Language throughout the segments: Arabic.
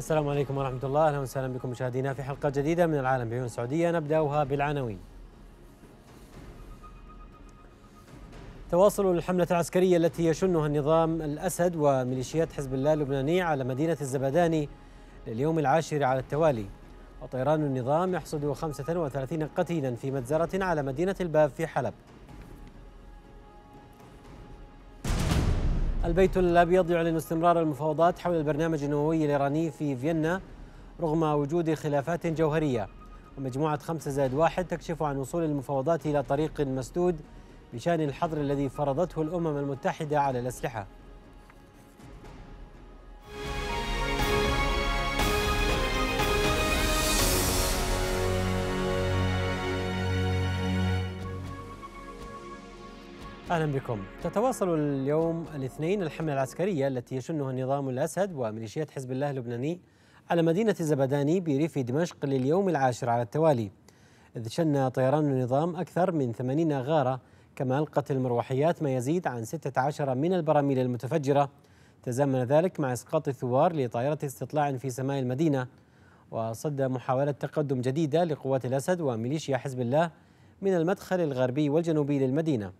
السلام عليكم ورحمة الله أهلا وسهلا بكم مشاهدينا في حلقة جديدة من العالم بعيون سعودية نبدأها بالعناوين تواصل الحملة العسكرية التي يشنها النظام الأسد وميليشيات حزب الله اللبناني على مدينة الزبداني لليوم العاشر على التوالي وطيران النظام يحصد 35 قتيلا في مجزرة على مدينة الباب في حلب البيت الأبيض يعلن استمرار المفاوضات حول البرنامج النووي الإيراني في فيينا رغم وجود خلافات جوهرية ومجموعة خمسة زائد واحد تكشف عن وصول المفاوضات إلى طريق مسدود بشأن الحظر الذي فرضته الأمم المتحدة على الأسلحة أهلا بكم تتواصل اليوم الاثنين الحملة العسكرية التي يشنها النظام الأسد وميليشيات حزب الله اللبناني على مدينة الزبداني بريف دمشق لليوم العاشر على التوالي إذ شن طيران النظام أكثر من 80 غارة كما ألقت المروحيات ما يزيد عن 16 من البراميل المتفجرة تزامن ذلك مع إسقاط الثوار لطائرة استطلاع في سماء المدينة وصد محاولة تقدم جديدة لقوات الأسد وميليشيا حزب الله من المدخل الغربي والجنوبي للمدينة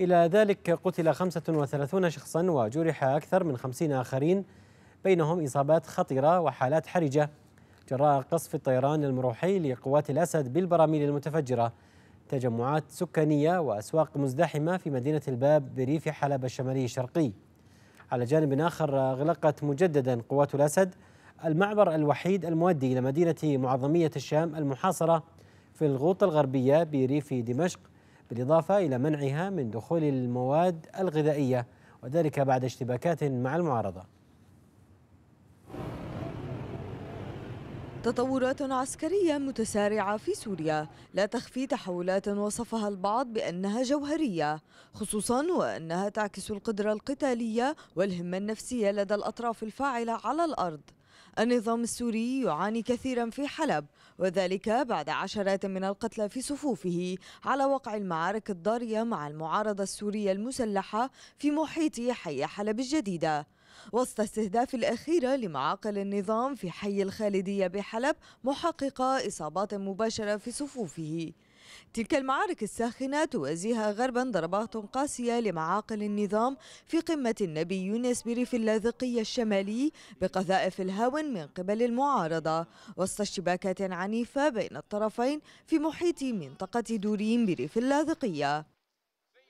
إلى ذلك قتل 35 شخصا وجرح أكثر من 50 آخرين بينهم إصابات خطيرة وحالات حرجة جراء قصف الطيران المروحي لقوات الأسد بالبراميل المتفجرة تجمعات سكانية وأسواق مزدحمة في مدينة الباب بريف حلب الشمالي الشرقي على جانب آخر غلقت مجددا قوات الأسد المعبر الوحيد المؤدي إلى مدينة معظمية الشام المحاصرة في الغوطة الغربية بريف دمشق بالإضافة إلى منعها من دخول المواد الغذائية وذلك بعد اشتباكات مع المعارضة تطورات عسكرية متسارعة في سوريا لا تخفي تحولات وصفها البعض بأنها جوهرية خصوصا وأنها تعكس القدرة القتالية والهمة النفسية لدى الأطراف الفاعلة على الأرض النظام السوري يعاني كثيرا في حلب وذلك بعد عشرات من القتلى في صفوفه على وقع المعارك الضارية مع المعارضة السورية المسلحة في محيط حي حلب الجديدة وسط استهداف الأخيرة لمعاقل النظام في حي الخالدية بحلب محققة إصابات مباشرة في صفوفه تلك المعارك الساخنة توازيها غربا ضربات قاسية لمعاقل النظام في قمة النبي يونس بريف اللاذقية الشمالي بقذائف الهاون من قبل المعارضة وسط اشتباكات عنيفة بين الطرفين في محيط منطقة دورين بريف اللاذقية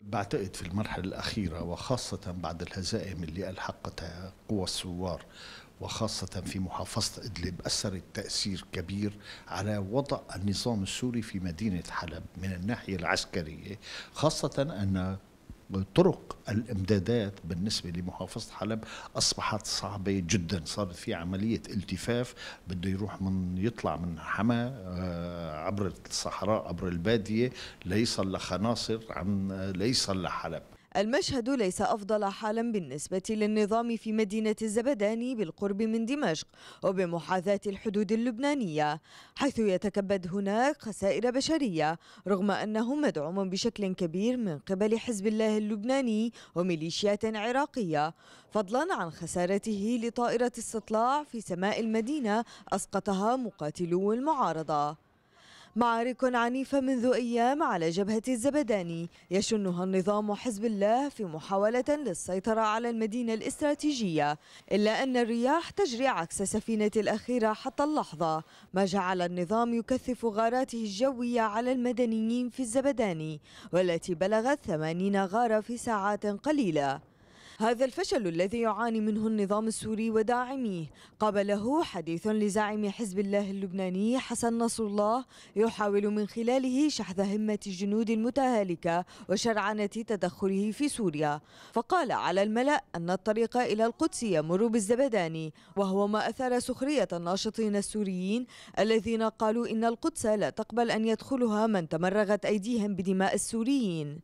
بعتقد في المرحلة الأخيرة وخاصة بعد الهزائم اللي ألحقتها قوى الثوار وخاصة في محافظة إدلب أثرت تأثير كبير على وضع النظام السوري في مدينة حلب من الناحية العسكرية خاصة أن طرق الامدادات بالنسبه لمحافظه حلب اصبحت صعبه جدا صارت في عمليه التفاف بده يروح من يطلع من حما آه، عبر الصحراء عبر الباديه ليصل لخناصر عن ليصل لحلب المشهد ليس أفضل حالا بالنسبة للنظام في مدينة الزبداني بالقرب من دمشق وبمحاذاة الحدود اللبنانية حيث يتكبد هناك خسائر بشرية رغم أنه مدعوم بشكل كبير من قبل حزب الله اللبناني وميليشيات عراقية فضلا عن خسارته لطائرة استطلاع في سماء المدينة أسقطها مقاتلو المعارضة معارك عنيفة منذ أيام على جبهة الزبداني يشنها النظام حزب الله في محاولة للسيطرة على المدينة الاستراتيجية إلا أن الرياح تجري عكس سفينة الأخيرة حتى اللحظة ما جعل النظام يكثف غاراته الجوية على المدنيين في الزبداني والتي بلغت 80 غارة في ساعات قليلة هذا الفشل الذي يعاني منه النظام السوري وداعميه قابله حديث لزعيم حزب الله اللبناني حسن نصر الله يحاول من خلاله شحذ همة الجنود المتهالكة وشرعنة تدخله في سوريا فقال على الملأ أن الطريق إلى القدس يمر بالزبداني وهو ما أثار سخرية الناشطين السوريين الذين قالوا إن القدس لا تقبل أن يدخلها من تمرغت أيديهم بدماء السوريين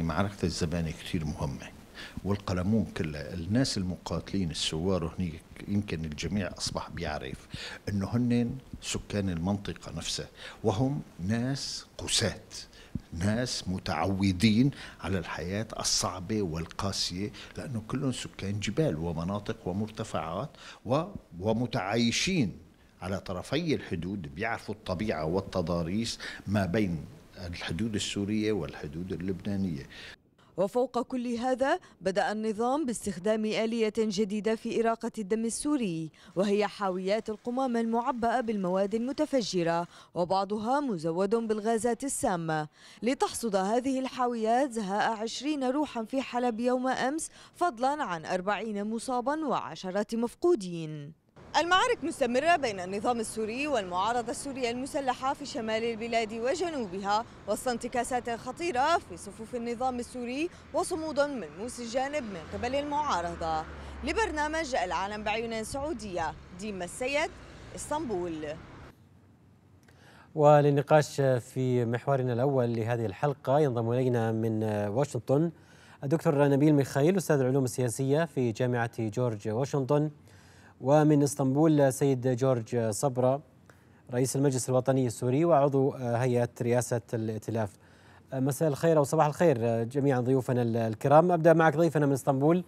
معركة الزبانة كثير مهمة والقلمون كلها الناس المقاتلين الثوار هنيك يمكن الجميع أصبح بيعرف أنه هن سكان المنطقة نفسها وهم ناس قساة ناس متعودين على الحياة الصعبة والقاسية لأنه كلهم سكان جبال ومناطق ومرتفعات و... ومتعايشين على طرفي الحدود بيعرفوا الطبيعة والتضاريس ما بين الحدود السورية والحدود اللبنانية وفوق كل هذا بدأ النظام باستخدام آلية جديدة في إراقة الدم السوري وهي حاويات القمامة المعبأة بالمواد المتفجرة وبعضها مزود بالغازات السامة لتحصد هذه الحاويات زهاء عشرين روحا في حلب يوم أمس فضلا عن أربعين مصابا وعشرات مفقودين المعارك مستمرة بين النظام السوري والمعارضة السورية المسلحة في شمال البلاد وجنوبها وسط انتكاسات خطيرة في صفوف النظام السوري وصمود ملموس الجانب من قبل المعارضة لبرنامج العالم بعيون سعودية ديما السيد اسطنبول وللنقاش في محورنا الأول لهذه الحلقة ينضم إلينا من واشنطن الدكتور نبيل ميخائيل أستاذ العلوم السياسية في جامعة جورج واشنطن ومن اسطنبول سيد جورج صبرة رئيس المجلس الوطني السوري وعضو آه، هيئة رئاسة الائتلاف آه، مساء الخير أو صباح الخير آه، جميعا ضيوفنا الكرام أبدأ معك ضيفنا من اسطنبول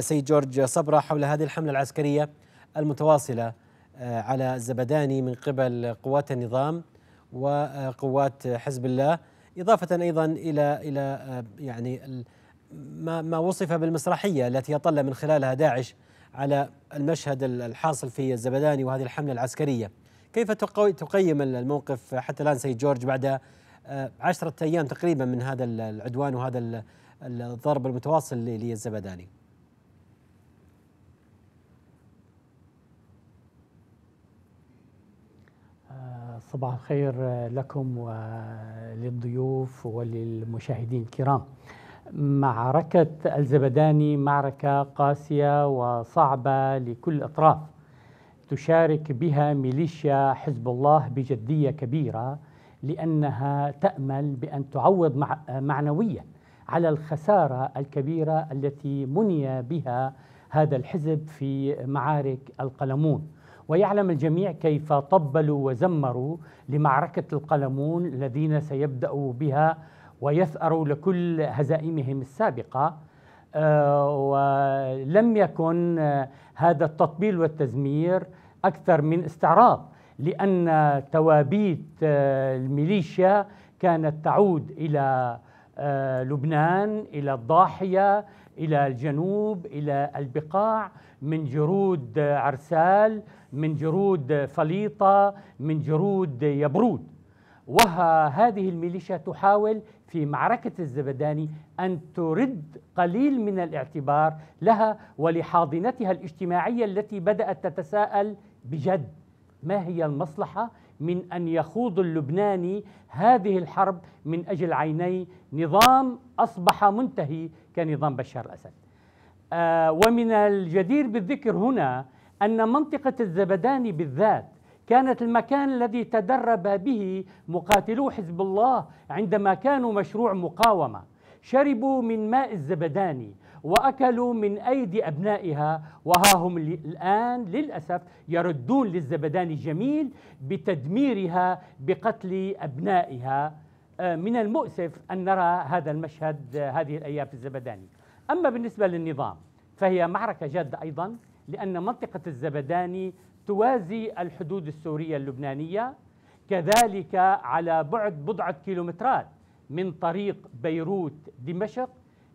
سيد جورج صبرة حول هذه الحملة العسكرية المتواصلة على الزبداني من قبل قوات النظام وقوات حزب الله إضافة أيضا إلى إلى يعني ما ما وصف بالمسرحية التي يطل من خلالها داعش على المشهد الحاصل في الزبداني وهذه الحملة العسكرية كيف تقيم الموقف حتى الآن سيد جورج بعد آه، عشرة أيام تقريبا من هذا العدوان وهذا الضرب المتواصل للزبداني آه، صباح الخير لكم وللضيوف وللمشاهدين الكرام معركة الزبداني معركة قاسية وصعبة لكل الأطراف تشارك بها ميليشيا حزب الله بجدية كبيرة لأنها تأمل بأن تعوض معنويا على الخسارة الكبيرة التي مني بها هذا الحزب في معارك القلمون ويعلم الجميع كيف طبلوا وزمروا لمعركة القلمون الذين سيبدأ بها ويثأروا لكل هزائمهم السابقة آه، ولم يكن آه، هذا التطبيل والتزمير أكثر من استعراض لأن توابيت آه، الميليشيا كانت تعود إلى لبنان إلى الضاحية إلى الجنوب إلى البقاع من جرود عرسال من جرود فليطة من جرود يبرود وهذه الميليشيا تحاول في معركة الزبداني أن ترد قليل من الاعتبار لها ولحاضنتها الاجتماعية التي بدأت تتساءل بجد ما هي المصلحة من أن يخوض اللبناني هذه الحرب من أجل عيني نظام أصبح منتهي كنظام بشار الأسد آه ومن الجدير بالذكر هنا أن منطقة الزبداني بالذات كانت المكان الذي تدرب به مقاتلو حزب الله عندما كانوا مشروع مقاومه شربوا من ماء الزبداني واكلوا من ايدي ابنائها وها هم الان للاسف يردون للزبداني الجميل بتدميرها بقتل ابنائها آه، من المؤسف ان نرى هذا المشهد هذه الايام في الزبداني اما بالنسبه للنظام فهي معركه جاده ايضا لان منطقه الزبداني توازي الحدود السورية اللبنانية كذلك على بعد بضعة كيلومترات من طريق بيروت دمشق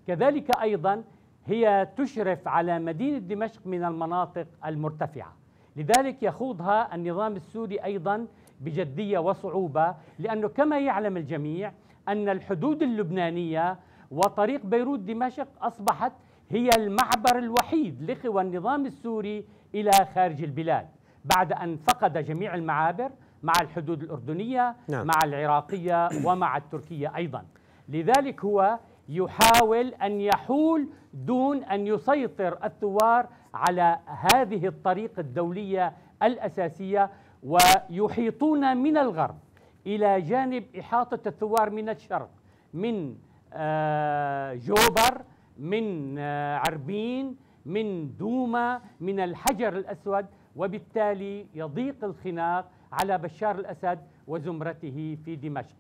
كذلك أيضا هي تشرف على مدينة دمشق من المناطق المرتفعة لذلك يخوضها النظام السوري أيضا بجدية وصعوبة لأنه كما يعلم الجميع أن الحدود اللبنانية وطريق بيروت دمشق أصبحت هي المعبر الوحيد لقوى النظام السوري إلى خارج البلاد بعد أن فقد جميع المعابر مع الحدود الأردنية نعم. مع العراقية ومع التركية أيضا لذلك هو يحاول أن يحول دون أن يسيطر الثوار على هذه الطريق الدولية الأساسية ويحيطون من الغرب إلى جانب إحاطة الثوار من الشرق من آه، جوبر من آه، عربين من دوما من الحجر الأسود وبالتالي يضيق الخناق على بشار الأسد وزمرته في دمشق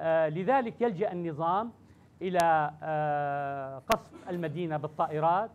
آه، لذلك يلجأ النظام إلى آه، قصف المدينة بالطائرات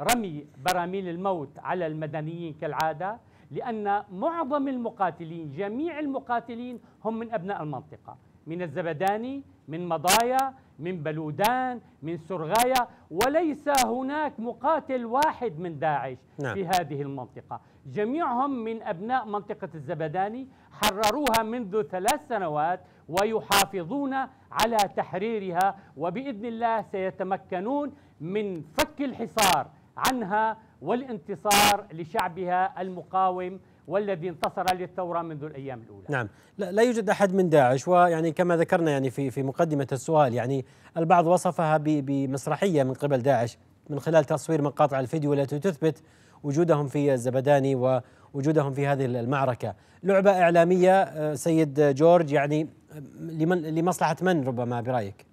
رمي براميل الموت على المدنيين كالعادة لأن معظم المقاتلين جميع المقاتلين هم من أبناء المنطقة من الزبداني من مضايا من بلودان من سرغايا وليس هناك مقاتل واحد من داعش نعم. في هذه المنطقة جميعهم من أبناء منطقة الزبداني حرروها منذ ثلاث سنوات ويحافظون على تحريرها وبإذن الله سيتمكنون من فك الحصار عنها والانتصار لشعبها المقاوم والذي انتصر للثورة منذ الأيام الأولى نعم لا, لا يوجد أحد من داعش ويعني كما ذكرنا يعني في, في مقدمة السؤال يعني البعض وصفها بمسرحية من قبل داعش من خلال تصوير مقاطع الفيديو التي تثبت وجودهم في الزبداني ووجودهم في هذه المعركة لعبة إعلامية آه، سيد جورج يعني آه، لمن لمصلحة من ربما برأيك؟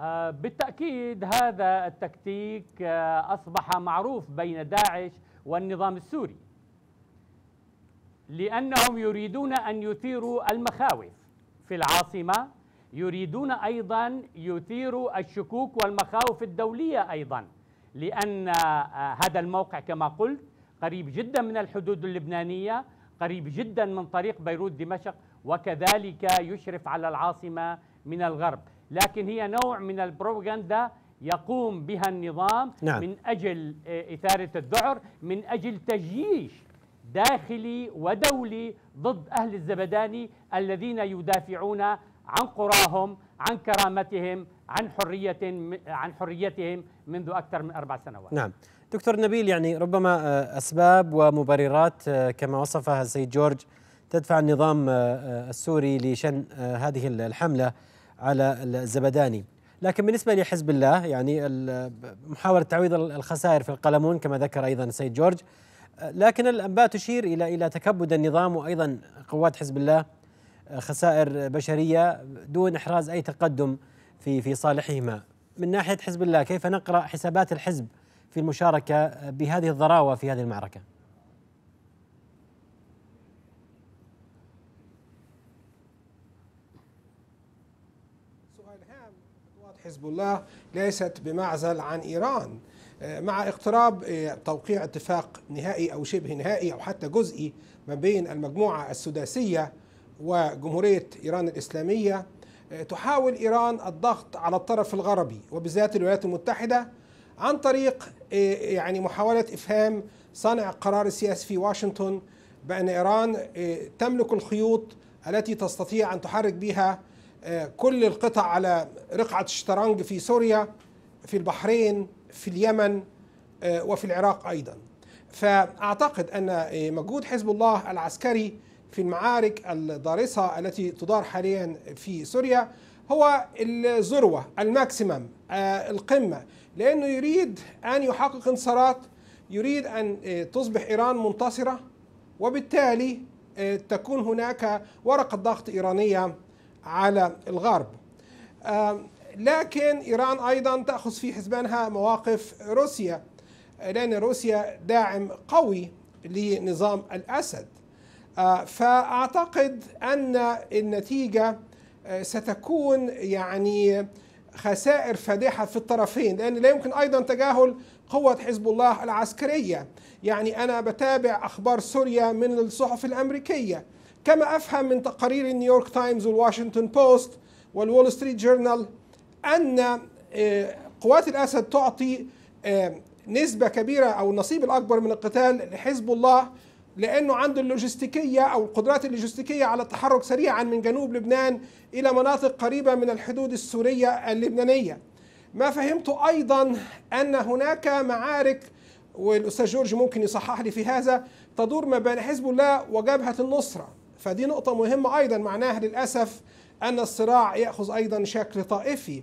آه، بالتأكيد هذا التكتيك آه، أصبح معروف بين داعش والنظام السوري لأنهم يريدون أن يثيروا المخاوف في العاصمة يريدون أيضا يثيروا الشكوك والمخاوف الدولية أيضا لأن آه، هذا الموقع كما قلت قريب جدا من الحدود اللبنانية قريب جدا من طريق بيروت دمشق وكذلك يشرف على العاصمة من الغرب لكن هي نوع من البروباغندا يقوم بها النظام نعم. من أجل آه، إثارة الذعر من أجل تجييش داخلي ودولي ضد أهل الزبداني الذين يدافعون عن قراهم عن كرامتهم عن حرية عن حريتهم منذ أكثر من أربع سنوات نعم دكتور نبيل يعني ربما آه، أسباب ومبررات آه، كما وصفها السيد جورج تدفع النظام السوري لشن هذه الحملة على الزبداني لكن بالنسبة لحزب الله يعني محاولة تعويض الخسائر في القلمون كما ذكر أيضا السيد جورج لكن الأنباء تشير إلى إلى تكبد النظام وأيضا قوات حزب الله خسائر بشرية دون إحراز أي تقدم في في صالحهما من ناحية حزب الله كيف نقرأ حسابات الحزب في المشاركة بهذه الضراوة في هذه المعركة؟ حزب الله ليست بمعزل عن إيران آه، مع اقتراب آه، توقيع اتفاق نهائي أو شبه نهائي أو حتى جزئي ما بين المجموعة السداسية وجمهورية إيران الإسلامية آه، تحاول إيران الضغط على الطرف الغربي وبالذات الولايات المتحدة عن طريق يعني محاولة إفهام صانع قرار السياسي في واشنطن بأن إيران تملك الخيوط التي تستطيع أن تحرك بها كل القطع على رقعة الشطرنج في سوريا في البحرين في اليمن آه، وفي العراق أيضا فأعتقد أن آه، مجهود حزب الله العسكري في المعارك الضارسة التي تدار حاليا في سوريا هو الذروة الماكسيمم آه، القمة لأنه يريد أن يحقق انتصارات يريد أن تصبح إيران منتصرة وبالتالي تكون هناك ورقة ضغط إيرانية على الغرب لكن إيران أيضا تأخذ في حسبانها مواقف روسيا لأن روسيا داعم قوي لنظام الأسد فأعتقد أن النتيجة ستكون يعني خسائر فادحة في الطرفين لأن لا يمكن أيضا تجاهل قوة حزب الله العسكرية يعني أنا بتابع أخبار سوريا من الصحف الأمريكية كما أفهم من تقارير نيويورك تايمز والواشنطن بوست والول ستريت جورنال أن آه، قوات الأسد تعطي آه، نسبة كبيرة أو النصيب الأكبر من القتال لحزب الله لأنه عنده اللوجستيكية أو القدرات اللوجستيكية على التحرك سريعا من جنوب لبنان إلى مناطق قريبة من الحدود السورية اللبنانية ما فهمت أيضا أن هناك معارك والأستاذ جورج ممكن يصحح لي في هذا تدور ما بين حزب الله وجبهة النصرة فدي نقطة مهمة أيضا معناها للأسف أن الصراع يأخذ أيضا شكل طائفي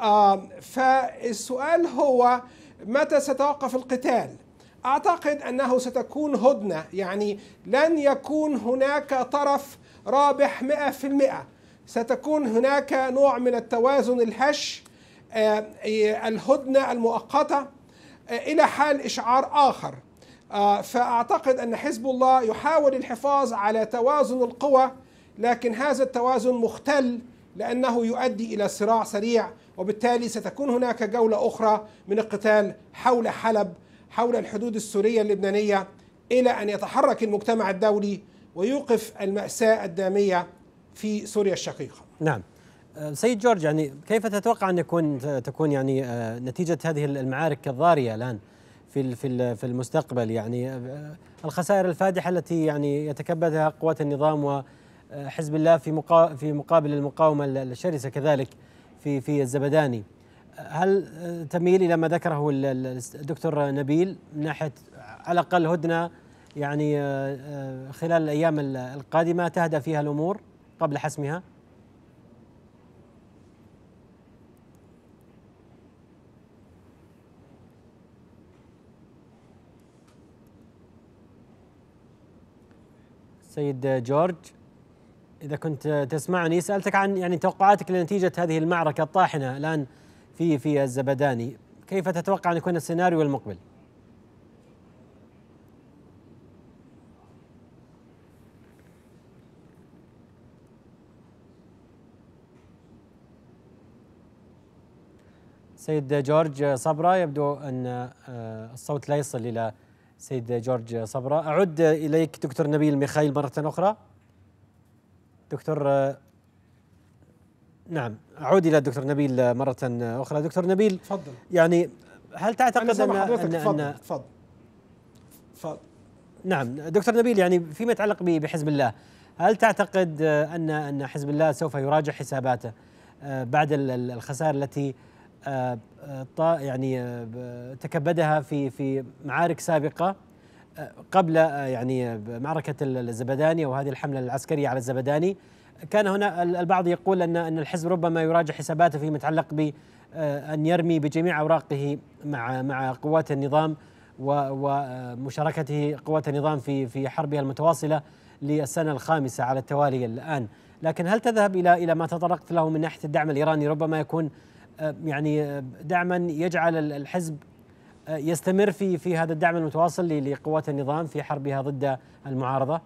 آه، فالسؤال هو متى سيتوقف القتال أعتقد أنه ستكون هدنة يعني لن يكون هناك طرف رابح 100% ستكون هناك نوع من التوازن الهش آه، الهدنة المؤقتة آه، إلى حال إشعار آخر آه، فأعتقد أن حزب الله يحاول الحفاظ على توازن القوى لكن هذا التوازن مختل لأنه يؤدي إلى صراع سريع وبالتالي ستكون هناك جولة أخرى من القتال حول حلب حول الحدود السورية اللبنانية إلى أن يتحرك المجتمع الدولي ويوقف المأساة الدامية في سوريا الشقيقة نعم آه، سيد جورج يعني كيف تتوقع أن يكون تكون يعني آه، نتيجة هذه المعارك الضارية الآن؟ في في في المستقبل يعني آه، الخسائر الفادحه التي يعني يتكبدها قوات النظام وحزب الله في في مقابل المقاومه الشرسه كذلك في في الزبداني هل آه، تميل الى ما ذكره الدكتور نبيل من ناحيه على الاقل هدنه يعني آه، خلال الايام القادمه تهدى فيها الامور قبل حسمها؟ سيد جورج إذا كنت تسمعني سألتك عن يعني توقعاتك لنتيجة هذه المعركة الطاحنة الآن في في الزبداني كيف تتوقع أن يكون السيناريو المقبل؟ سيد جورج صبرا يبدو أن آه، الصوت لا يصل إلى سيد جورج صبرا أعد إليك دكتور نبيل ميخائيل مرة أخرى دكتور نعم أعود إلى دكتور نبيل مرة أخرى دكتور نبيل تفضل يعني هل تعتقد أن أن أن تفضل تفضل نعم دكتور نبيل يعني فيما يتعلق بحزب الله هل تعتقد أن أن حزب الله سوف يراجع حساباته آه، بعد الخسائر التي يعني آه، تكبدها في في معارك سابقه آه، قبل آه، يعني معركه الزبداني وهذه الحمله العسكريه على الزبداني كان هنا البعض يقول ان ان الحزب ربما يراجع حساباته فيما يتعلق ب ان يرمي بجميع اوراقه مع مع قوات النظام ومشاركته قوات النظام في في حربها المتواصله للسنه الخامسه على التوالي الان، لكن هل تذهب الى الى ما تطرقت له من ناحيه الدعم الايراني ربما يكون يعني دعما يجعل الحزب يستمر في في هذا الدعم المتواصل لقوات النظام في حربها ضد المعارضه؟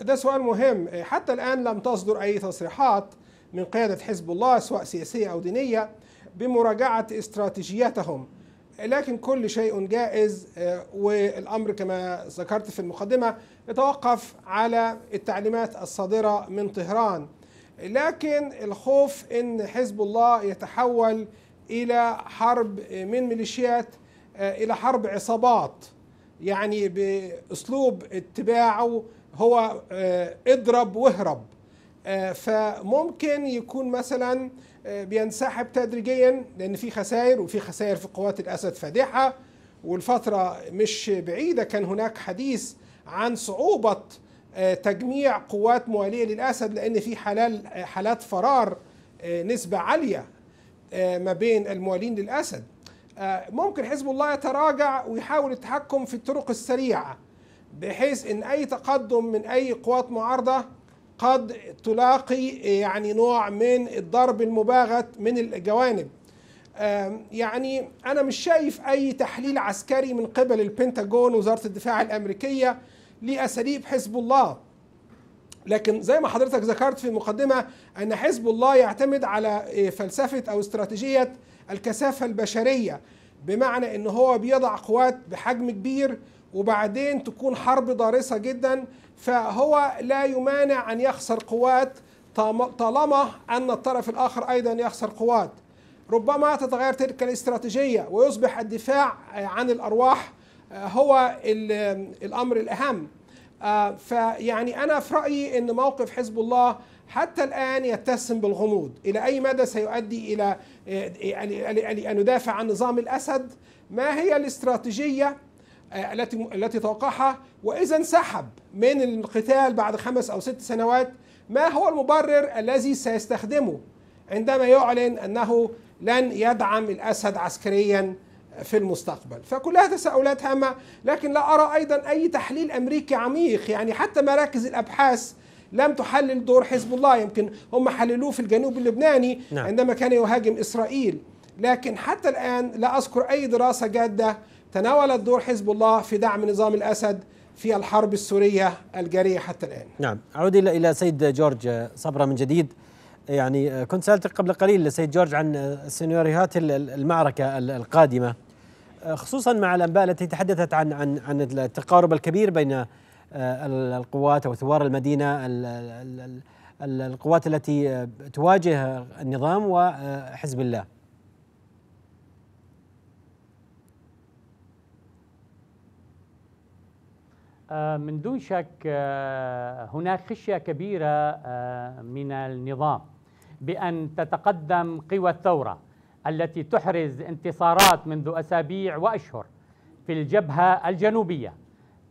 ده سؤال مهم حتى الآن لم تصدر أي تصريحات من قيادة حزب الله سواء سياسية أو دينية بمراجعة استراتيجيتهم لكن كل شيء جائز آه، والامر كما ذكرت في المقدمه يتوقف على التعليمات الصادره من طهران لكن الخوف ان حزب الله يتحول الى حرب من ميليشيات آه، الى حرب عصابات يعني باسلوب اتباعه هو آه، اضرب واهرب آه، فممكن يكون مثلا آه، بينسحب تدريجيا لان في خسائر وفي خسائر في قوات الاسد فادحه والفتره مش بعيده كان هناك حديث عن صعوبه آه، تجميع قوات مواليه للاسد لان في حلال حالات فرار نسبه عاليه ما بين الموالين للاسد ممكن حزب الله يتراجع ويحاول التحكم في الطرق السريعه بحيث ان اي تقدم من اي قوات معارضه قد تلاقي يعني نوع من الضرب المباغت من الجوانب يعني أنا مش شايف أي تحليل عسكري من قبل البنتاجون وزارة الدفاع الأمريكية لأساليب حزب الله لكن زي ما حضرتك ذكرت في المقدمة أن حزب الله يعتمد على آه، فلسفة أو استراتيجية الكثافة البشرية بمعنى أن هو بيضع قوات بحجم كبير وبعدين تكون حرب ضارسة جدا فهو لا يمانع أن يخسر قوات طالما أن الطرف الآخر أيضا يخسر قوات ربما تتغير تلك الاستراتيجية ويصبح الدفاع عن الأرواح آه، هو الأمر الأهم آه، فيعني أنا في رأيي أن موقف حزب الله حتى الآن يتسم بالغموض إلى أي مدى سيؤدي إلى آه، أن يدافع عن نظام الأسد ما هي الاستراتيجية التي التي توقعها وإذا انسحب من القتال بعد خمس أو ست سنوات ما هو المبرر الذي سيستخدمه عندما يعلن أنه لن يدعم الأسد عسكريا في المستقبل فكلها تساؤلات هامة لكن لا أرى أيضا أي تحليل أمريكي عميق يعني حتى مراكز الأبحاث لم تحلل دور حزب الله يمكن هم حللوه في الجنوب اللبناني نعم. عندما كان يهاجم إسرائيل لكن حتى الآن لا أذكر أي دراسة جادة تناولت دور حزب الله في دعم نظام الأسد في الحرب السورية الجارية حتى الآن نعم أعود إلى سيد جورج صبرا من جديد يعني آه، كنت سألتك قبل قليل لسيد جورج عن آه، سيناريوهات المعركة القادمة آه، خصوصا مع الأنباء التي تحدثت عن عن عن التقارب الكبير بين القوات أو ثوار المدينة القوات التي تواجه النظام وحزب الله آه، من دون شك آه، هناك خشيه كبيره آه، من النظام بان تتقدم قوى الثوره التي تحرز انتصارات منذ اسابيع واشهر في الجبهه الجنوبيه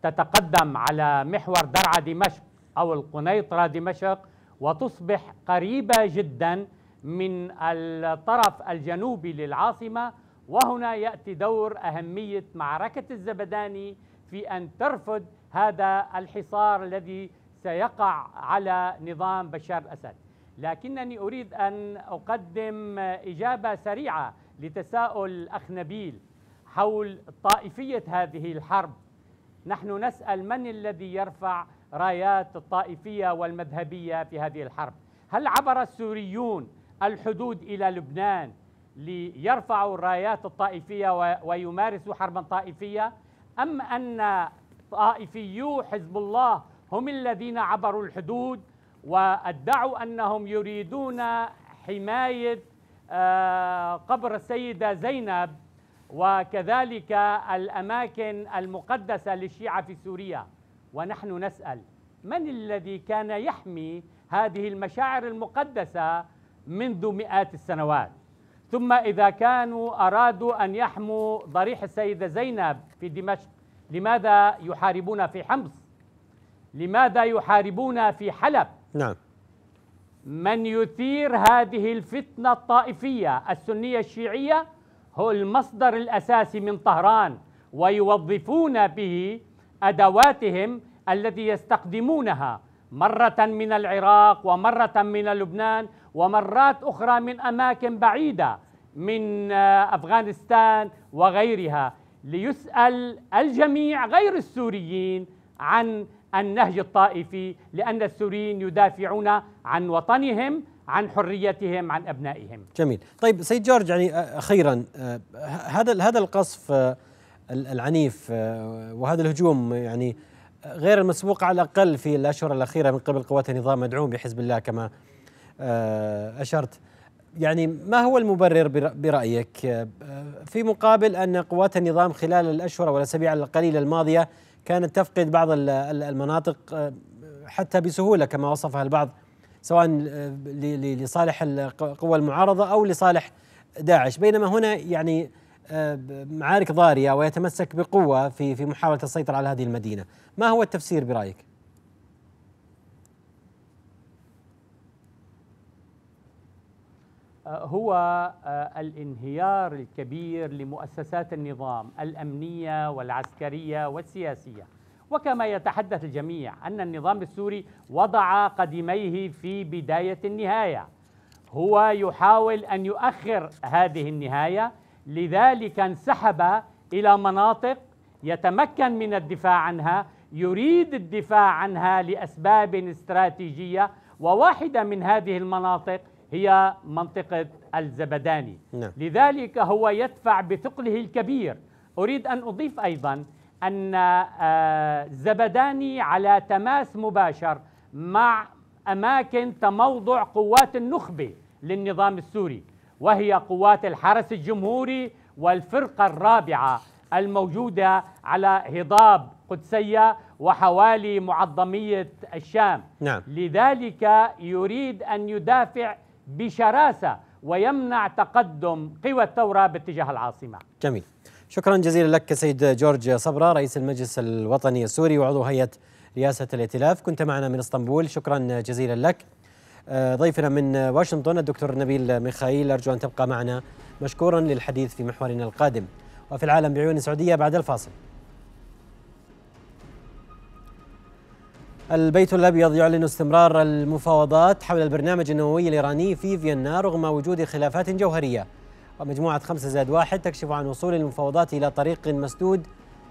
تتقدم على محور درعا دمشق او القنيطره دمشق وتصبح قريبه جدا من الطرف الجنوبي للعاصمه وهنا ياتي دور اهميه معركه الزبداني في ان ترفض هذا الحصار الذي سيقع على نظام بشار الأسد لكنني أريد أن أقدم إجابة سريعة لتساؤل الأخ نبيل حول طائفية هذه الحرب نحن نسأل من الذي يرفع رايات الطائفية والمذهبية في هذه الحرب هل عبر السوريون الحدود إلى لبنان ليرفعوا الرايات الطائفية ويمارسوا حربا طائفية أم أن طائفيو حزب الله هم الذين عبروا الحدود وادعوا انهم يريدون حمايه آه، قبر السيده زينب وكذلك الاماكن المقدسه للشيعه في سوريا ونحن نسال من الذي كان يحمي هذه المشاعر المقدسه منذ مئات السنوات ثم اذا كانوا ارادوا ان يحموا ضريح السيده زينب في دمشق لماذا يحاربون في حمص لماذا يحاربون في حلب نعم من يثير هذه الفتنة الطائفية السنية الشيعية هو المصدر الأساسي من طهران ويوظفون به أدواتهم التي يستخدمونها مرة من العراق ومرة من لبنان ومرات أخرى من أماكن بعيدة من آه، أفغانستان وغيرها ليسأل الجميع غير السوريين عن النهج الطائفي لأن السوريين يدافعون عن وطنهم عن حريتهم عن أبنائهم جميل طيب سيد جورج يعني أخيرا هذا هذا القصف العنيف وهذا الهجوم يعني غير المسبوق على الأقل في الأشهر الأخيرة من قبل قوات النظام مدعوم بحزب الله كما أشرت يعني ما هو المبرر برأيك آه، في مقابل أن قوات النظام خلال الأشهر والأسابيع القليلة الماضية كانت تفقد بعض المناطق آه، حتى بسهولة كما وصفها البعض سواء آه، لصالح القوى المعارضة أو لصالح داعش بينما هنا يعني معارك ضارية ويتمسك بقوة في في محاولة السيطرة على هذه المدينة ما هو التفسير برأيك؟ هو آه، الانهيار الكبير لمؤسسات النظام الامنيه والعسكريه والسياسيه وكما يتحدث الجميع ان النظام السوري وضع قدميه في بدايه النهايه هو يحاول ان يؤخر هذه النهايه لذلك انسحب الى مناطق يتمكن من الدفاع عنها يريد الدفاع عنها لاسباب استراتيجيه وواحده من هذه المناطق هي منطقة الزبداني نعم. لذلك هو يدفع بثقله الكبير أريد أن أضيف أيضا أن الزبداني آه، على تماس مباشر مع أماكن تموضع قوات النخبة للنظام السوري وهي قوات الحرس الجمهوري والفرقة الرابعة الموجودة على هضاب قدسية وحوالي معظمية الشام نعم. لذلك يريد أن يدافع بشراسة ويمنع تقدم قوى الثورة باتجاه العاصمة جميل شكرا جزيلا لك سيد جورج صبرا رئيس المجلس الوطني السوري وعضو هيئة رئاسة الائتلاف كنت معنا من اسطنبول شكرا جزيلا لك آه، ضيفنا من واشنطن الدكتور نبيل ميخائيل أرجو أن تبقى معنا مشكورا للحديث في محورنا القادم وفي العالم بعيون سعودية بعد الفاصل البيت الأبيض يعلن استمرار المفاوضات حول البرنامج النووي الإيراني في فيينا رغم وجود خلافات جوهرية ومجموعة خمسة زاد واحد تكشف عن وصول المفاوضات إلى طريق مسدود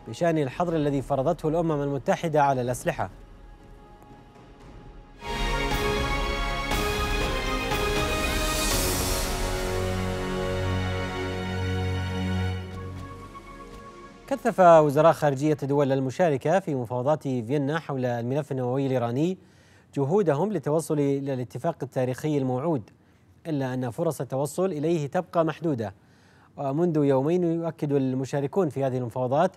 بشأن الحظر الذي فرضته الأمم المتحدة على الأسلحة كثف وزراء خارجية الدول المشاركة في مفاوضات فيينا حول الملف النووي الإيراني جهودهم للتوصل إلى الاتفاق التاريخي الموعود إلا أن فرص التوصل إليه تبقى محدودة ومنذ يومين يؤكد المشاركون في هذه المفاوضات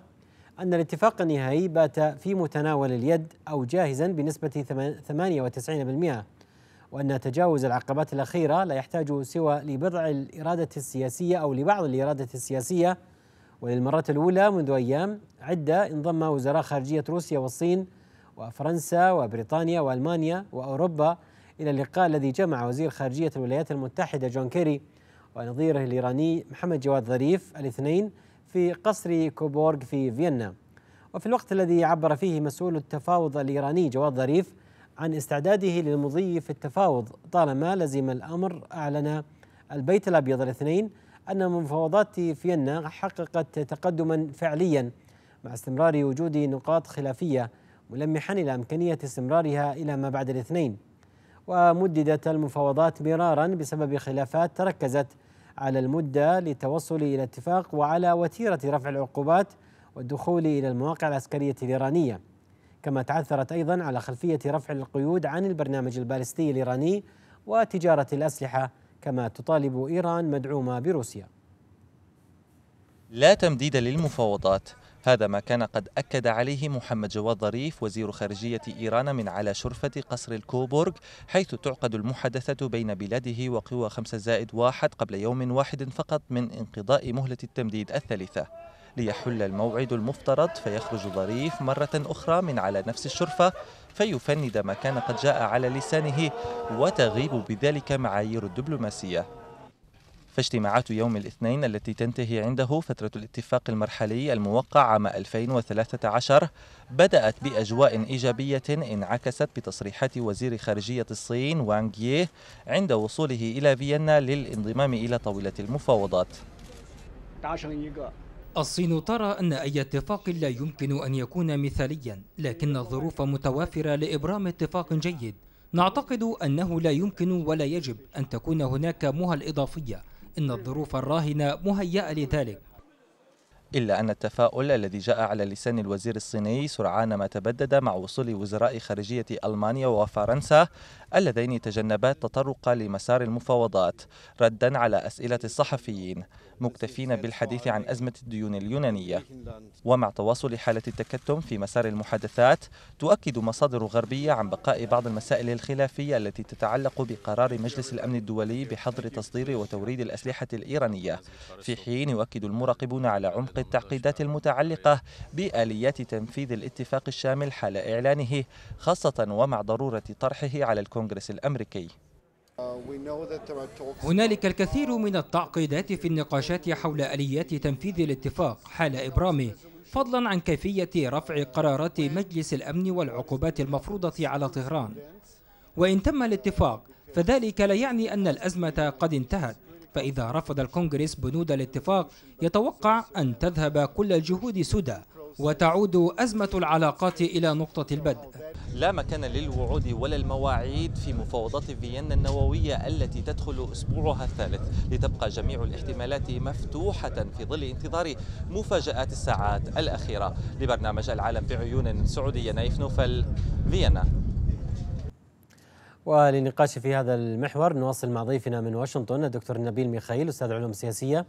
أن الاتفاق النهائي بات في متناول اليد أو جاهزا بنسبة 98% وأن تجاوز العقبات الأخيرة لا يحتاج سوى لبضع الإرادة السياسية أو لبعض الإرادة السياسية وللمرة الأولى منذ أيام عدة انضم وزراء خارجية روسيا والصين وفرنسا وبريطانيا وألمانيا وأوروبا إلى اللقاء الذي جمع وزير خارجية الولايات المتحدة جون كيري ونظيره الإيراني محمد جواد ظريف الاثنين في قصر كوبورغ في فيينا وفي الوقت الذي عبر فيه مسؤول التفاوض الإيراني جواد ظريف عن استعداده للمضي في التفاوض طالما لزم الأمر أعلن البيت الأبيض الاثنين أن مفاوضات فيينا حققت تقدما فعليا مع استمرار وجود نقاط خلافية ملمحا إلى إمكانية استمرارها إلى ما بعد الاثنين ومددت المفاوضات مرارا بسبب خلافات تركزت على المدة للتوصل إلى اتفاق وعلى وتيرة رفع العقوبات والدخول إلى المواقع العسكرية الإيرانية كما تعثرت أيضا على خلفية رفع القيود عن البرنامج البالستي الإيراني وتجارة الأسلحة كما تطالب إيران مدعومة بروسيا لا تمديد للمفاوضات هذا ما كان قد أكد عليه محمد جواد ظريف وزير خارجية إيران من على شرفة قصر الكوبورغ حيث تعقد المحادثة بين بلاده وقوى 5 زائد واحد قبل يوم واحد فقط من انقضاء مهلة التمديد الثالثة ليحل الموعد المفترض فيخرج ظريف مرة أخرى من على نفس الشرفة فيفند ما كان قد جاء على لسانه وتغيب بذلك معايير الدبلوماسية فاجتماعات يوم الاثنين التي تنتهي عنده فترة الاتفاق المرحلي الموقع عام 2013 بدأت بأجواء إيجابية انعكست بتصريحات وزير خارجية الصين وانغ ييه عند وصوله إلى فيينا للانضمام إلى طاولة المفاوضات الصين ترى أن أي اتفاق لا يمكن أن يكون مثاليا لكن الظروف متوافرة لإبرام اتفاق جيد نعتقد أنه لا يمكن ولا يجب أن تكون هناك مهل إضافية إن الظروف الراهنة مهيئة لذلك إلا أن التفاؤل الذي جاء على لسان الوزير الصيني سرعان ما تبدد مع وصول وزراء خارجية ألمانيا وفرنسا اللذين تجنبا التطرق لمسار المفاوضات ردا على أسئلة الصحفيين مكتفين بالحديث عن أزمة الديون اليونانية ومع تواصل حالة التكتم في مسار المحادثات تؤكد مصادر غربية عن بقاء بعض المسائل الخلافية التي تتعلق بقرار مجلس الأمن الدولي بحظر تصدير وتوريد الأسلحة الإيرانية في حين يؤكد المراقبون على عمق التعقيدات المتعلقة بآليات تنفيذ الاتفاق الشامل حال إعلانه خاصة ومع ضرورة طرحه على الكونغرس الكونغرس الأمريكي هنالك الكثير من التعقيدات في النقاشات حول آليات تنفيذ الاتفاق حال إبرامه فضلا عن كيفية رفع قرارات مجلس الأمن والعقوبات المفروضة على طهران وإن تم الاتفاق فذلك لا يعني أن الأزمة قد انتهت فإذا رفض الكونغرس بنود الاتفاق يتوقع أن تذهب كل الجهود سدى وتعود أزمة العلاقات إلى نقطة البدء لا مكان للوعود ولا المواعيد في مفاوضات فيينا النووية التي تدخل أسبوعها الثالث لتبقى جميع الاحتمالات مفتوحة في ظل انتظار مفاجآت الساعات الأخيرة لبرنامج العالم بعيون سعودية نايف نوفل فيينا وللنقاش في هذا المحور نواصل مع ضيفنا من واشنطن الدكتور نبيل ميخائيل استاذ علوم سياسيه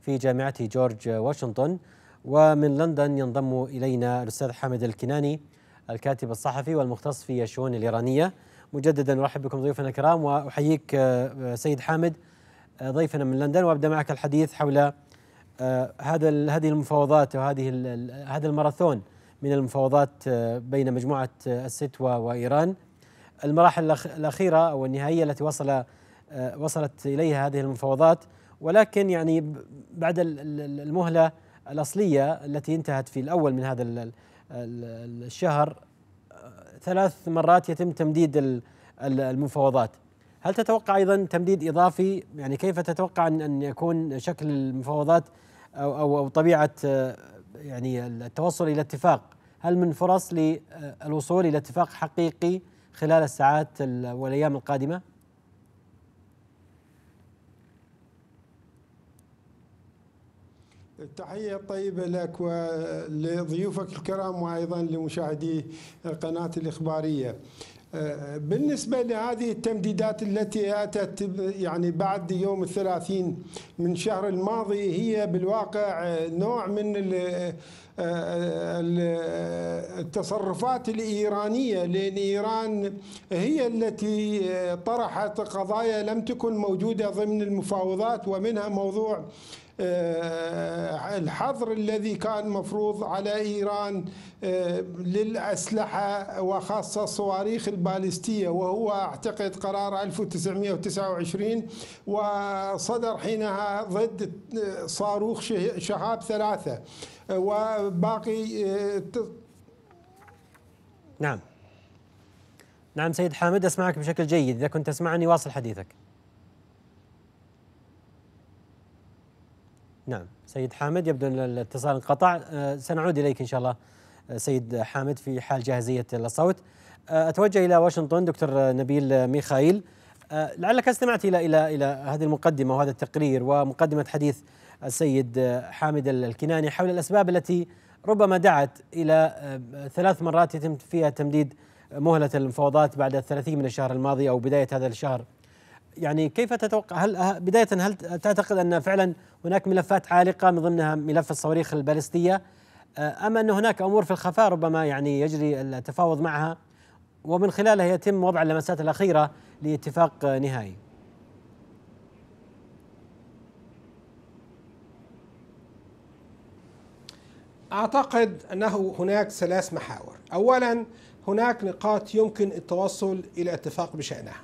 في جامعه جورج واشنطن ومن لندن ينضم الينا الاستاذ حامد الكناني الكاتب الصحفي والمختص في الشؤون الايرانيه مجددا ارحب بكم ضيوفنا الكرام واحييك آه، سيد حامد آه، ضيفنا من لندن وابدا معك الحديث حول آه، هذا هذه المفاوضات وهذه هذا الماراثون من المفاوضات بين مجموعه الست وايران المراحل الأخيرة أو النهائية التي وصل آه، وصلت إليها هذه المفاوضات ولكن يعني بعد المهلة الأصلية التي انتهت في الأول من هذا الشهر آه، ثلاث مرات يتم تمديد المفاوضات هل تتوقع أيضا تمديد إضافي يعني كيف تتوقع أن يكون شكل المفاوضات أو, أو, أو طبيعة آه، يعني التوصل إلى اتفاق هل من فرص للوصول إلى اتفاق حقيقي خلال الساعات والايام القادمه؟ تحية طيبة لك ولضيوفك الكرام وأيضا لمشاهدي قناة الإخبارية آه، بالنسبة لهذه التمديدات التي أتت يعني بعد يوم الثلاثين من شهر الماضي هي بالواقع آه، نوع من آه، التصرفات الإيرانية لأن إيران هي التي طرحت قضايا لم تكن موجودة ضمن المفاوضات ومنها موضوع آه، الحظر الذي كان مفروض على إيران آه، للأسلحة وخاصة الصواريخ البالستية وهو أعتقد قرار 1929 وصدر حينها ضد آه، صاروخ شهاب ثلاثة وباقي نعم نعم سيد حامد أسمعك بشكل جيد إذا كنت تسمعني واصل حديثك نعم سيد حامد يبدو ان الاتصال انقطع أه، سنعود إليك إن شاء الله أه، سيد حامد في حال جاهزية الصوت أه، أتوجه إلى واشنطن دكتور نبيل ميخائيل لعلك استمعت إلى إلى إلى هذه المقدمة وهذا التقرير ومقدمة حديث السيد حامد الكناني حول الأسباب التي ربما دعت إلى ثلاث مرات يتم فيها تمديد مهلة المفاوضات بعد الثلاثين من الشهر الماضي أو بداية هذا الشهر يعني كيف تتوقع هل بدايه هل تعتقد ان فعلا هناك ملفات عالقه من ضمنها ملف الصواريخ البالستيه آه، ام ان هناك امور في الخفاء ربما يعني يجري التفاوض معها ومن خلالها يتم وضع اللمسات الاخيره لاتفاق نهائي؟ اعتقد انه هناك ثلاث محاور، اولا هناك نقاط يمكن التوصل الى اتفاق بشانها.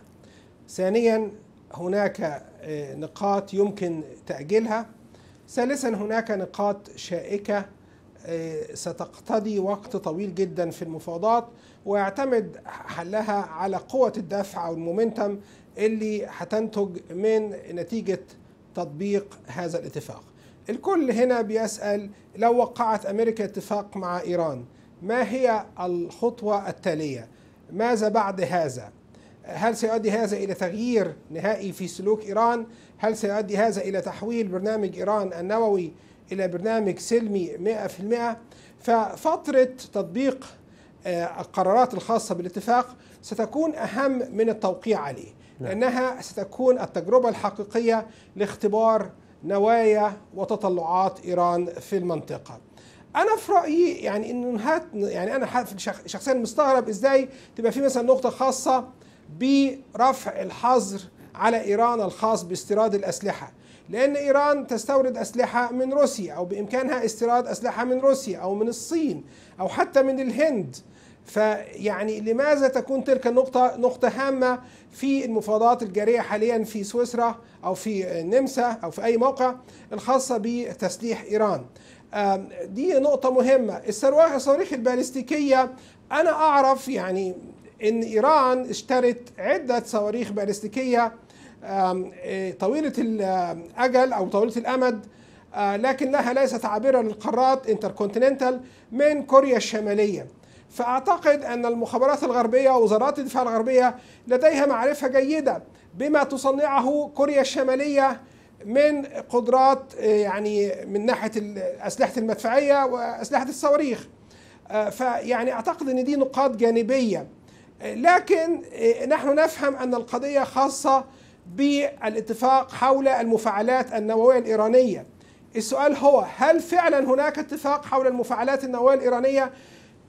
ثانيا هناك آه، نقاط يمكن تأجيلها ثالثا هناك نقاط شائكة آه، ستقتضي وقت طويل جدا في المفاوضات ويعتمد حلها على قوة الدفع أو المومنتم اللي هتنتج من نتيجة تطبيق هذا الاتفاق الكل هنا بيسأل لو وقعت أمريكا اتفاق مع إيران ما هي الخطوة التالية ماذا بعد هذا هل سيؤدي هذا إلى تغيير نهائي في سلوك إيران؟ هل سيؤدي هذا إلى تحويل برنامج إيران النووي إلى برنامج سلمي 100%؟ ففترة تطبيق آه، القرارات الخاصة بالاتفاق ستكون أهم من التوقيع عليه نعم. لأنها ستكون التجربة الحقيقية لاختبار نوايا وتطلعات إيران في المنطقة انا في رايي يعني ان هات يعني انا شخصيا مستغرب ازاي تبقى في مثلا نقطه خاصه برفع الحظر على إيران الخاص باستيراد الأسلحة لأن إيران تستورد أسلحة من روسيا أو بإمكانها استيراد أسلحة من روسيا أو من الصين أو حتى من الهند فيعني لماذا تكون تلك النقطة نقطة هامة في المفاوضات الجارية حاليا في سويسرا أو في النمسا أو في أي موقع الخاصة بتسليح إيران دي نقطة مهمة الصواريخ البالستيكية أنا أعرف يعني ان ايران اشترت عده صواريخ باليستيكيه آه، طويله الاجل او طويله الامد آه، لكنها ليست عابره للقارات انتركونتيننتال من كوريا الشماليه فاعتقد ان المخابرات الغربيه ووزارات الدفاع الغربيه لديها معرفه جيده بما تصنعه كوريا الشماليه من قدرات آه، يعني من ناحيه اسلحه المدفعيه واسلحه الصواريخ فيعني اعتقد ان دي نقاط جانبيه لكن إيه، نحن نفهم أن القضية خاصة بالاتفاق حول المفاعلات النووية الإيرانية السؤال هو هل فعلا هناك اتفاق حول المفاعلات النووية الإيرانية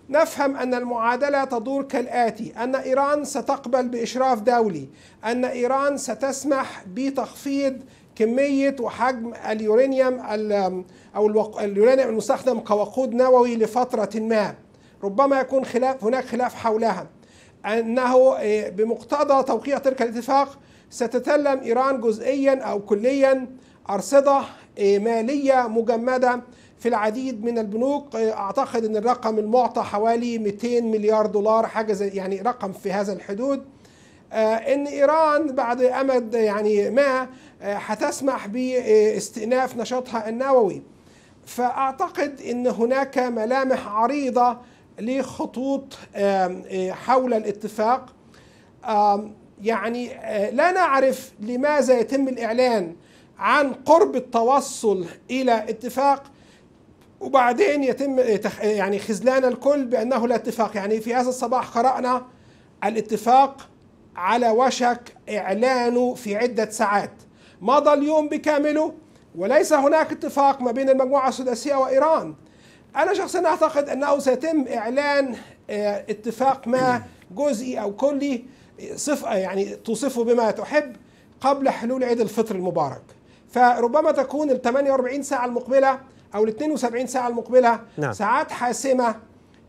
نفهم أن المعادلة تدور كالآتي أن إيران ستقبل بإشراف دولي أن إيران ستسمح بتخفيض كمية وحجم اليورانيوم أو اليورانيوم المستخدم كوقود نووي لفترة ما ربما يكون خلاف هناك خلاف حولها انه إيه، بمقتضى توقيع تلك الاتفاق ستتلم ايران جزئيا او كليا ارصده إيه، ماليه مجمده في العديد من البنوك إيه، اعتقد ان الرقم المعطى حوالي 200 مليار دولار حاجه زي يعني رقم في هذا الحدود آه، ان ايران بعد امد يعني ما هتسمح آه، باستئناف نشاطها النووي فاعتقد ان هناك ملامح عريضه لخطوط آه، حول الاتفاق يعني آه، لا نعرف لماذا يتم الإعلان عن قرب التوصل إلى اتفاق وبعدين يتم يعني خذلان الكل بأنه لا اتفاق يعني في هذا الصباح قرأنا الاتفاق على وشك إعلانه في عدة ساعات مضى اليوم بكامله وليس هناك اتفاق ما بين المجموعة السداسية وإيران أنا شخصيا أعتقد أنه سيتم إعلان آه، اتفاق ما جزئي أو كلي صف يعني توصفه بما تحب قبل حلول عيد الفطر المبارك فربما تكون ال 48 ساعة المقبلة أو ال 72 ساعة المقبلة نعم. ساعات حاسمة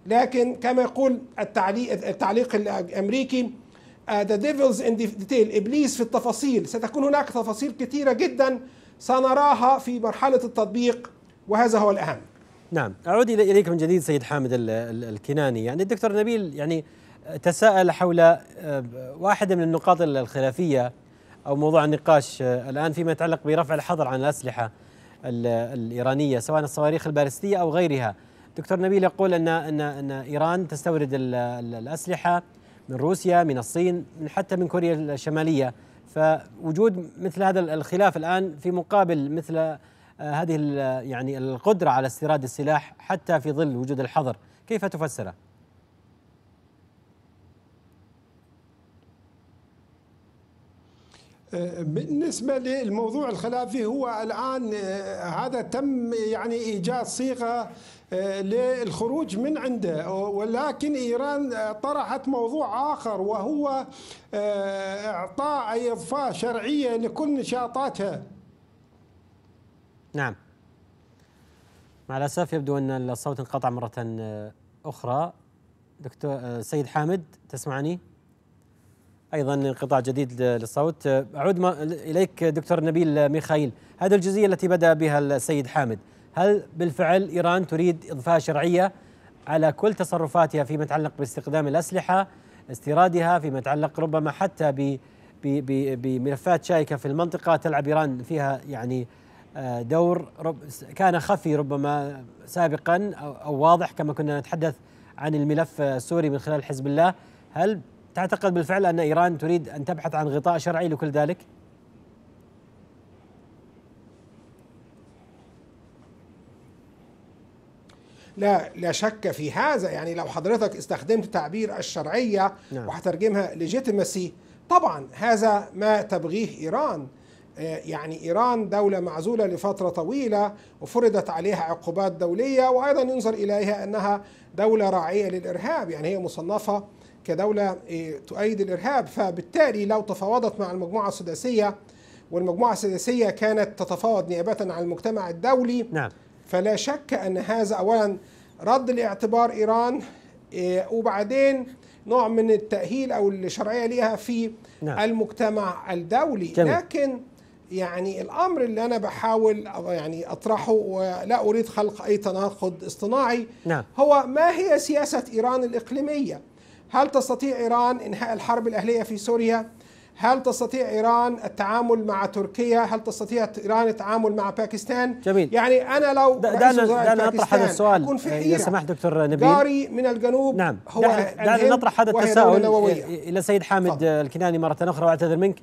لكن كما يقول التعليق التعليق الأمريكي ذا ديفلز ان ديتيل إبليس في التفاصيل ستكون هناك تفاصيل كثيرة جدا سنراها في مرحلة التطبيق وهذا هو الأهم نعم أعود إليك من جديد سيد حامد الكناني يعني الدكتور نبيل يعني تساءل حول آه، واحدة من النقاط الخلافية أو موضوع النقاش آه، الآن فيما يتعلق برفع الحظر عن الأسلحة الإيرانية سواء الصواريخ البالستية أو غيرها دكتور نبيل يقول أن, أن, أن إيران تستورد الأسلحة من روسيا من الصين من حتى من كوريا الشمالية فوجود مثل هذا الخلاف الآن في مقابل مثل آه، هذه يعني القدرة على استيراد السلاح حتى في ظل وجود الحظر كيف تفسره؟ آه، بالنسبة للموضوع الخلافي هو الآن آه، هذا تم يعني إيجاد صيغة للخروج من عنده ولكن إيران طرحت موضوع آخر وهو إعطاء أي إضفاء شرعية لكل نشاطاتها نعم مع الأسف يبدو أن الصوت انقطع مرة آه، أخرى دكتور آه، سيد حامد تسمعني أيضا انقطاع جديد للصوت آه، أعود إليك دكتور نبيل ميخائيل هذه الجزئية التي بدأ بها السيد حامد هل بالفعل إيران تريد إضفاء شرعية على كل تصرفاتها فيما يتعلق باستخدام الأسلحة استيرادها فيما يتعلق ربما حتى بملفات شائكة في المنطقة تلعب إيران فيها يعني آه، دور رب كان خفي ربما سابقا او واضح كما كنا نتحدث عن الملف السوري من خلال حزب الله، هل تعتقد بالفعل ان ايران تريد ان تبحث عن غطاء شرعي لكل ذلك؟ لا لا شك في هذا يعني لو حضرتك استخدمت تعبير الشرعيه نعم. وهترجمها ليجيتيماسي طبعا هذا ما تبغيه ايران آه، يعني إيران دولة معزولة لفترة طويلة وفرضت عليها عقوبات دولية وأيضا ينظر إليها أنها دولة راعية للإرهاب يعني هي مصنفة كدولة آه، تؤيد الإرهاب فبالتالي لو تفاوضت مع المجموعة السداسية والمجموعة السداسية كانت تتفاوض نيابة عن المجتمع الدولي نعم. فلا شك أن هذا أولا رد لاعتبار إيران آه، وبعدين نوع من التأهيل أو الشرعية ليها في نعم. المجتمع الدولي جميل. لكن يعني الامر اللي انا بحاول يعني اطرحه ولا اريد خلق اي تناقض اصطناعي نعم. هو ما هي سياسه ايران الاقليميه؟ هل تستطيع ايران انهاء الحرب الاهليه في سوريا؟ هل تستطيع ايران التعامل مع تركيا؟ هل تستطيع ايران التعامل مع باكستان؟ جميل يعني انا لو دعنا دعنا نطرح هذا السؤال يا آه، سمحت دكتور نبيل جاري من الجنوب نعم هو دعنا نطرح هذا التساؤل آه، الى سيد حامد فضل. الكناني مره اخرى واعتذر منك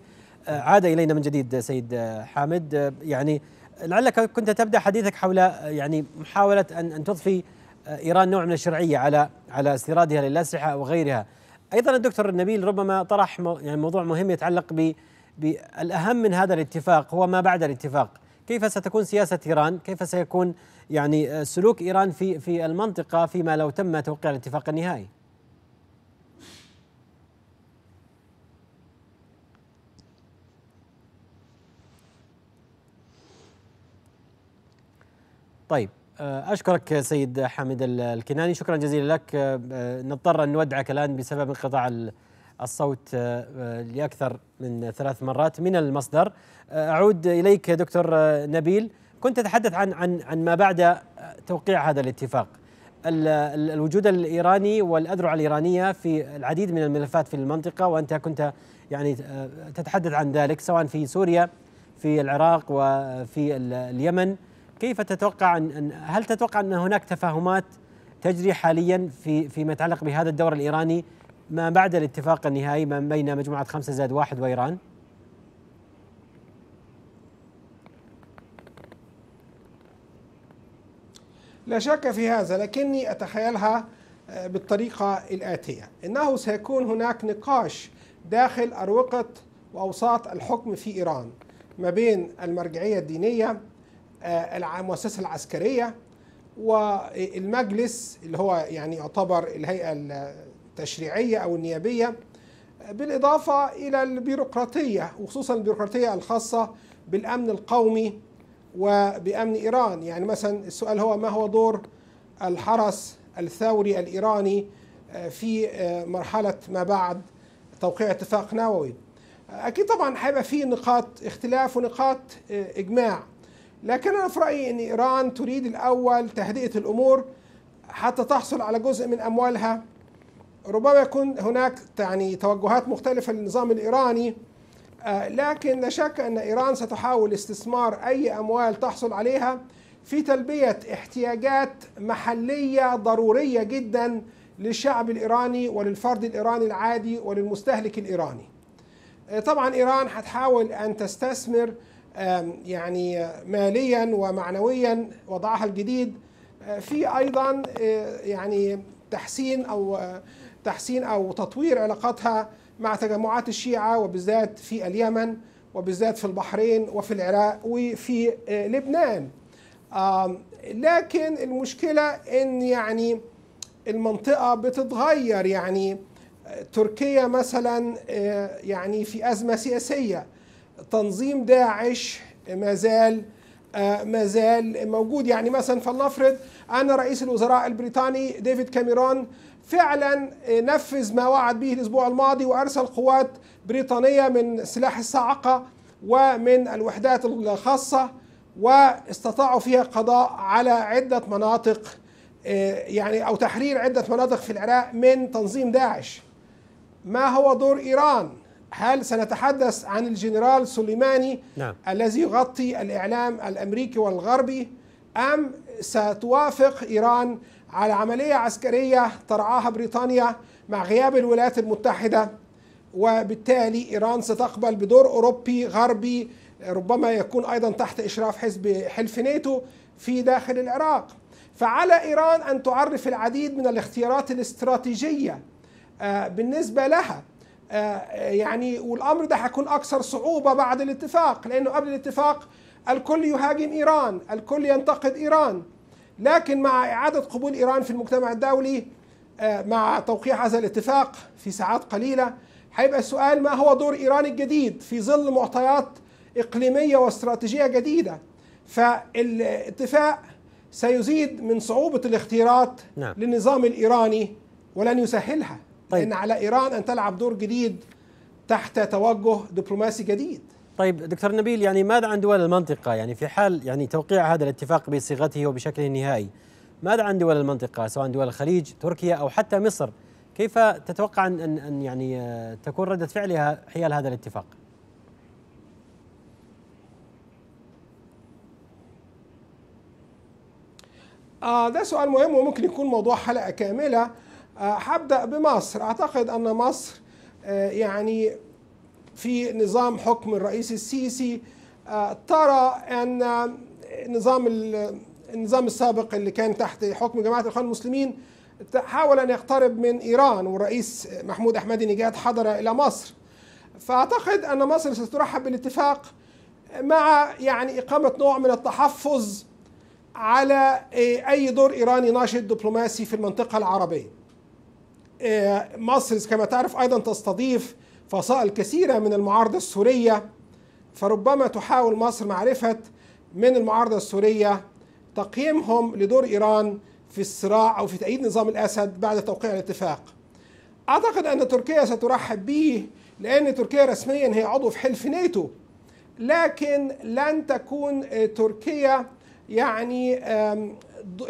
آه، عاد الينا من جديد آه، سيد آه، حامد يعني لعلك كنت تبدا حديثك حول يعني محاوله ان ان تضفي ايران نوع من الشرعيه على على استيرادها للاسلحه وغيرها. ايضا الدكتور النبيل ربما طرح يعني موضوع مهم يتعلق ب بالاهم من هذا الاتفاق هو ما بعد الاتفاق. كيف ستكون سياسه ايران؟ كيف سيكون يعني سلوك ايران في في المنطقه فيما لو تم توقيع الاتفاق النهائي؟ طيب آه، اشكرك سيد حامد الكناني شكرا جزيلا لك آه، آه، نضطر ان نودعك الان بسبب انقطاع الصوت لاكثر من ثلاث مرات من المصدر اعود اليك دكتور نبيل كنت تتحدث عن عن عن ما بعد توقيع هذا الاتفاق الوجود الايراني والاذرع الايرانيه في العديد من الملفات في المنطقه وانت كنت يعني تتحدث عن ذلك سواء في سوريا في العراق وفي اليمن كيف تتوقع أن هل تتوقع أن هناك تفاهمات تجري حاليا في فيما يتعلق بهذا الدور الإيراني ما بعد الاتفاق النهائي ما بين مجموعة خمسة زائد واحد وإيران؟ لا شك في هذا لكني أتخيلها آه، بالطريقة الآتية إنه سيكون هناك نقاش داخل أروقة وأوساط الحكم في إيران ما بين المرجعية الدينية آه، المؤسسه العسكريه والمجلس اللي هو يعني يعتبر الهيئه التشريعيه او النيابيه بالاضافه الى البيروقراطيه وخصوصا البيروقراطيه الخاصه بالامن القومي وبامن ايران يعني مثلا السؤال هو ما هو دور الحرس الثوري الايراني آه، في آه، مرحله ما بعد توقيع اتفاق نووي اكيد طبعا هيبقى في نقاط اختلاف ونقاط اجماع لكن أنا في رأيي أن إيران تريد الأول تهدئة الأمور حتى تحصل على جزء من أموالها ربما يكون هناك يعني توجهات مختلفة للنظام الإيراني آه، لكن لا شك أن إيران ستحاول استثمار أي أموال تحصل عليها في تلبية احتياجات محلية ضرورية جدا للشعب الإيراني وللفرد الإيراني العادي وللمستهلك الإيراني آه، طبعا إيران هتحاول أن تستثمر يعني ماليا ومعنويا وضعها الجديد آه، في ايضا آه، يعني تحسين او آه، تحسين او تطوير علاقاتها مع تجمعات الشيعه وبالذات في اليمن وبالذات في البحرين وفي العراق وفي لبنان لكن المشكله ان يعني المنطقه بتتغير يعني تركيا مثلا يعني في ازمه سياسيه تنظيم داعش ما زال آه، ما زال موجود يعني مثلا فلنفرض ان رئيس الوزراء البريطاني ديفيد كاميرون فعلا نفذ ما وعد به الاسبوع الماضي وارسل قوات بريطانيه من سلاح الصاعقه ومن الوحدات الخاصه واستطاعوا فيها القضاء على عده مناطق آه، يعني او تحرير عده مناطق في العراق من تنظيم داعش ما هو دور ايران هل سنتحدث عن الجنرال سليماني نعم. الذي يغطي الإعلام الأمريكي والغربي أم ستوافق إيران على عملية عسكرية ترعاها بريطانيا مع غياب الولايات المتحدة وبالتالي إيران ستقبل بدور أوروبي غربي ربما يكون أيضا تحت إشراف حزب حلف ناتو في داخل العراق فعلى إيران أن تعرف العديد من الاختيارات الاستراتيجية آه، بالنسبة لها آه، يعني والامر ده هيكون اكثر صعوبه بعد الاتفاق لانه قبل الاتفاق الكل يهاجم ايران، الكل ينتقد ايران. لكن مع اعاده قبول ايران في المجتمع الدولي آه، مع توقيع هذا الاتفاق في ساعات قليله هيبقى السؤال ما هو دور ايران الجديد في ظل معطيات اقليميه واستراتيجيه جديده. فالاتفاق سيزيد من صعوبه الاختيارات نعم. للنظام الايراني ولن يسهلها. طيب. لأن على إيران أن تلعب دور جديد تحت توجه دبلوماسي جديد طيب دكتور نبيل يعني ماذا عن دول المنطقة يعني في حال يعني توقيع هذا الاتفاق بصيغته وبشكله النهائي ماذا عن دول المنطقة سواء دول الخليج تركيا أو حتى مصر كيف تتوقع أن, أن يعني تكون ردة فعلها حيال هذا الاتفاق آه ده سؤال مهم وممكن يكون موضوع حلقة كاملة هبدأ آه، بمصر أعتقد أن مصر آه، يعني في نظام حكم الرئيس السيسي آه، ترى أن نظام النظام السابق اللي كان تحت حكم جماعة الإخوان المسلمين حاول أن يقترب من إيران والرئيس محمود أحمدي نجاد حضر إلى مصر فأعتقد أن مصر سترحب بالاتفاق مع يعني إقامة نوع من التحفظ على أي دور إيراني ناشط دبلوماسي في المنطقة العربية آه، مصر كما تعرف أيضا تستضيف فصائل كثيرة من المعارضة السورية فربما تحاول مصر معرفة من المعارضة السورية تقييمهم لدور إيران في الصراع أو في تأييد نظام الأسد بعد توقيع الاتفاق أعتقد أن تركيا سترحب به لأن تركيا رسميا هي عضو في حلف ناتو لكن لن تكون تركيا يعني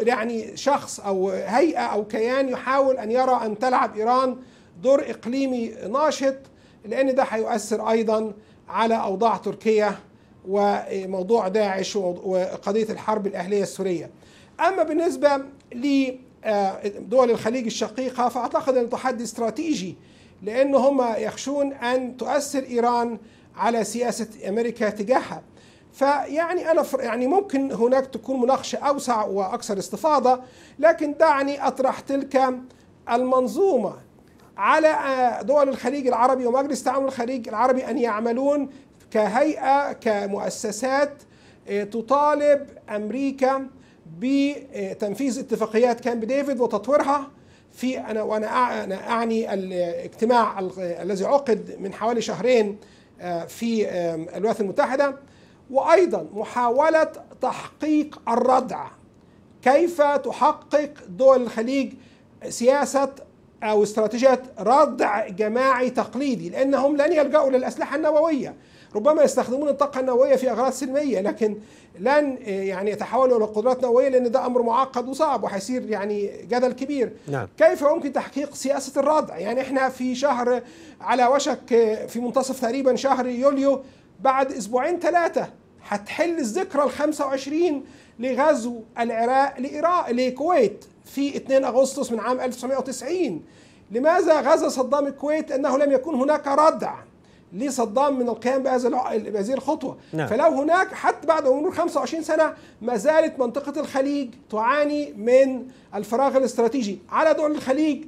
يعني شخص او هيئه او كيان يحاول ان يرى ان تلعب ايران دور اقليمي ناشط لان ده هيؤثر ايضا على اوضاع تركيا وموضوع داعش وقضيه الحرب الاهليه السوريه. اما بالنسبه لدول آه، الخليج الشقيقه فاعتقد ان تحدي استراتيجي لان هم يخشون ان تؤثر ايران على سياسه امريكا تجاهها. فيعني انا يعني ممكن هناك تكون مناقشه اوسع واكثر استفاضه لكن دعني اطرح تلك المنظومه على آه، دول الخليج العربي ومجلس التعاون الخليج العربي ان يعملون كهيئه كمؤسسات آه، تطالب امريكا بتنفيذ اتفاقيات كامب ديفيد وتطويرها في انا وانا انا اعني الاجتماع الذي عقد من حوالي شهرين آه، في الولايات المتحده وايضا محاوله تحقيق الردع كيف تحقق دول الخليج سياسه او استراتيجيه ردع جماعي تقليدي لانهم لن يلجاوا للاسلحه النوويه ربما يستخدمون الطاقه النوويه في اغراض سلميه لكن لن يعني يتحولوا الى قدرات نوويه لان ده امر معقد وصعب وحيصير يعني جدل كبير نعم. كيف يمكن تحقيق سياسه الردع يعني احنا في شهر على وشك في منتصف تقريبا شهر يوليو بعد اسبوعين ثلاثه هتحل الذكرى ال 25 لغزو العراق لإيراق للكويت في 2 اغسطس من عام 1990 لماذا غزا صدام الكويت؟ لانه لم يكن هناك ردع لصدام من القيام بهذه الخطوه نعم. فلو هناك حتى بعد مرور 25 سنه ما زالت منطقه الخليج تعاني من الفراغ الاستراتيجي على دول الخليج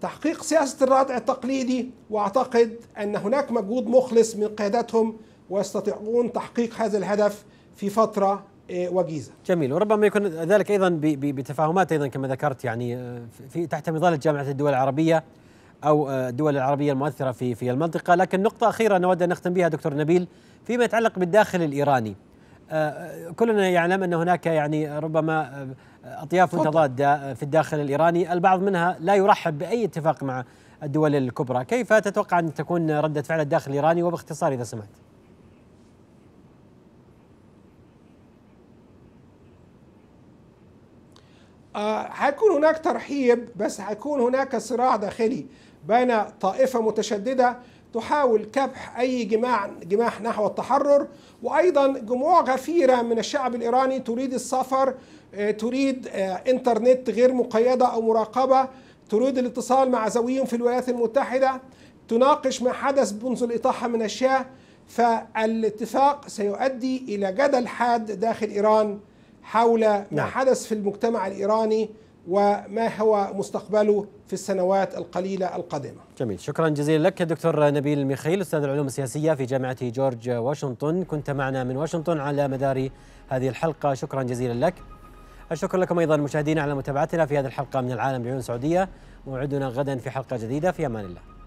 تحقيق سياسه الردع التقليدي واعتقد ان هناك مجهود مخلص من قياداتهم ويستطيعون تحقيق هذا الهدف في فترة آه، وجيزة جميل وربما يكون ذلك أيضا بتفاهمات أيضا كما ذكرت يعني آه، في تحت مظلة جامعة الدول العربية أو آه، الدول العربية المؤثرة في في المنطقة لكن نقطة أخيرة نود أن نختم بها دكتور نبيل فيما يتعلق بالداخل الإيراني كلنا يعلم أن هناك يعني ربما أطياف متضادة في الداخل الإيراني البعض منها لا يرحب بأي اتفاق مع الدول الكبرى كيف تتوقع أن تكون ردة فعل الداخل الإيراني وباختصار إذا سمحت هيكون آه، هناك ترحيب بس هيكون هناك صراع داخلي بين طائفة متشددة تحاول كبح أي جماع جماح نحو التحرر وأيضا جموع غفيرة من الشعب الإيراني تريد السفر آه، تريد آه، إنترنت غير مقيدة أو مراقبة تريد الاتصال مع زويهم في الولايات المتحدة تناقش ما حدث منذ الإطاحة من الشاه فالاتفاق سيؤدي إلى جدل حاد داخل إيران حول ما نعم. حدث في المجتمع الإيراني وما هو مستقبله في السنوات القليلة القادمة جميل شكرا جزيلا لك دكتور نبيل الميخيل أستاذ العلوم السياسية في جامعة جورج واشنطن كنت معنا من واشنطن على مدار هذه الحلقة شكرا جزيلا لك الشكر لكم أيضا مشاهدينا على متابعتنا في هذه الحلقة من العالم بعيون سعودية موعدنا غدا في حلقة جديدة في أمان الله